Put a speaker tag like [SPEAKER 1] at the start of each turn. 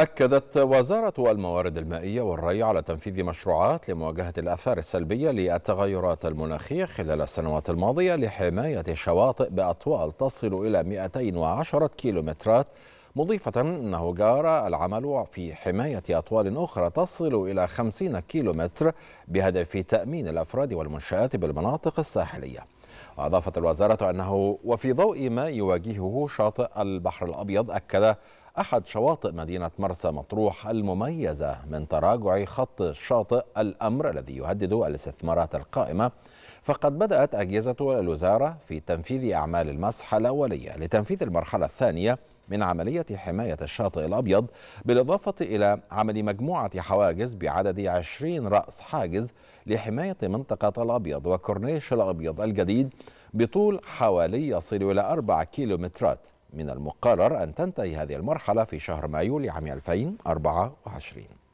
[SPEAKER 1] أكدت وزارة الموارد المائية والري على تنفيذ مشروعات لمواجهة الآثار السلبية للتغيرات المناخية خلال السنوات الماضية لحماية الشواطئ بأطوال تصل إلى 210 كيلومترات مضيفة أنه جار العمل في حماية أطوال أخرى تصل إلى 50 كيلومتر بهدف تأمين الأفراد والمنشآت بالمناطق الساحلية وأضافت الوزارة أنه وفي ضوء ما يواجهه شاطئ البحر الأبيض أكد أحد شواطئ مدينة مرسى مطروح المميزة من تراجع خط الشاطئ الأمر الذي يهدد الاستثمارات القائمة فقد بدأت أجهزة الوزارة في تنفيذ أعمال المسح الأولية لتنفيذ المرحلة الثانية من عملية حماية الشاطئ الأبيض بالإضافة إلى عمل مجموعة حواجز بعدد 20 رأس حاجز لحماية منطقة الأبيض وكورنيش الأبيض الجديد بطول حوالي يصل إلى 4 كيلومترات من المقرر أن تنتهي هذه المرحلة في شهر مايو لعام 2024